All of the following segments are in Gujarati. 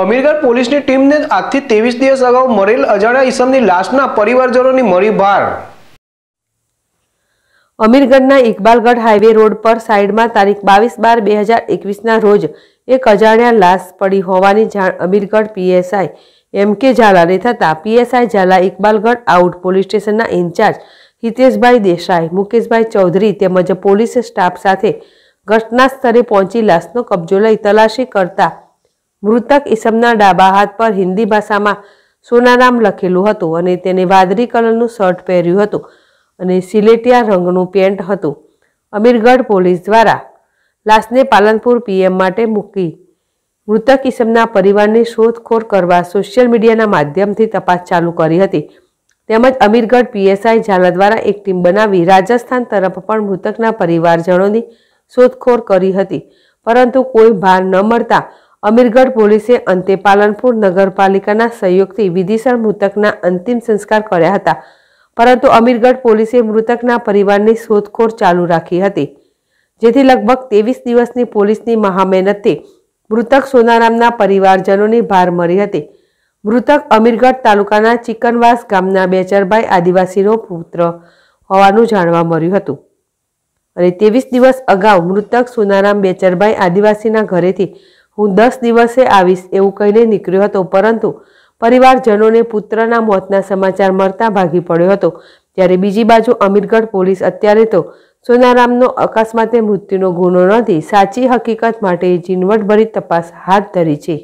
અમીરગઢ પોલીસની ટીમને આજથી ત્રેવીસ દિવસ અગાઉ મરેલ અજાણ્યા ઈસમની લાશના પરિવારજનોની મળી ભાર અમીરગઢના ઇકબાલગઢ હાઈવે રોડ પર સાઇડમાં તારીખ બાવીસ બાર બે હજાર એકવીસના રોજ એક અજાણ્યા લાશ પડી હોવાની જાણ અમીરગઢ પીએસઆઈ એમ કે ઝાલાને થતાં PSI Jhala Iqbalgadh out police સ્ટેશનના ઇન્ચાર્જ હિતેશભાઈ દેસાઈ મુકેશભાઈ ચૌધરી તેમજ પોલીસ સ્ટાફ સાથે ઘટના સ્થળે પહોંચી લાશનો કબજો લઈ તલાશી કરતા મૃતક ઈસમના ડાબા હાથ પર હિન્દી ભાષામાં સોનારામ લખેલું હતું અને તેને વાદળી કલરનું શર્ટ પહેર્યું હતું અને સિલેટિયા રંગનું પેન્ટ હતું અમીરગઢ પોલીસ દ્વારા લાશને પાલનપુર પીએમ માટે મૂકી મૃતક ઈસમના પરિવારની શોધખોળ કરવા સોશિયલ મીડિયાના માધ્યમથી તપાસ ચાલુ કરી હતી તેમજ અમીરગઢ પીએસઆઈ ઝાલા દ્વારા એક ટીમ બનાવી રાજસ્થાન તરફ પણ મૃતકના પરિવારજનોની શોધખોળ કરી હતી પરંતુ કોઈ ભાર ન મળતા અમીરગઢ પોલીસે અંતે પાલનપુર નગરપાલિકાના સહયોગથી વિધિસર મૃતકના અંતિમ સંસ્કાર કર્યા હતા પરંતુ અમીરગઢ પોલીસે મૃતકના પરિવારની શોધખોળ ચાલુ રાખી હતી જેથી લગભગ ત્રેવીસ દિવસની પોલીસની મહામહેનતથી મૃતક સોનારામના પરિવારજનોની ભાર મળી હતી મૃતક અમીરગઢ તાલુકાના ચિકનવાસ ગામના બેચરભાઈ આદિવાસીનો પુત્ર હોવાનું જાણવા મળ્યું હતું અને ત્રેવીસ દિવસ અગાઉ મૃતક સોનારામ બેચરભાઈ આદિવાસીના ઘરેથી હું દસ દિવસે આવીશ એવું કહીને નીકળ્યો હતો પરંતુ પરિવારજનોને પુત્રના મોતના સમાચાર મળતા ભાગી પડ્યો હતો ત્યારે બીજી બાજુ અમીરગઢ પોલીસ અત્યારે તો સોનારામનો અકસ્માતે મૃત્યુનો ગુનો નથી સાચી હકીકત માટે ઝીણવટભરી તપાસ હાથ ધરી છે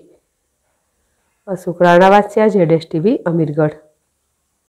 અશોક રાણા વાંચ્યા જેડેશ ટીવી અમીરગઢ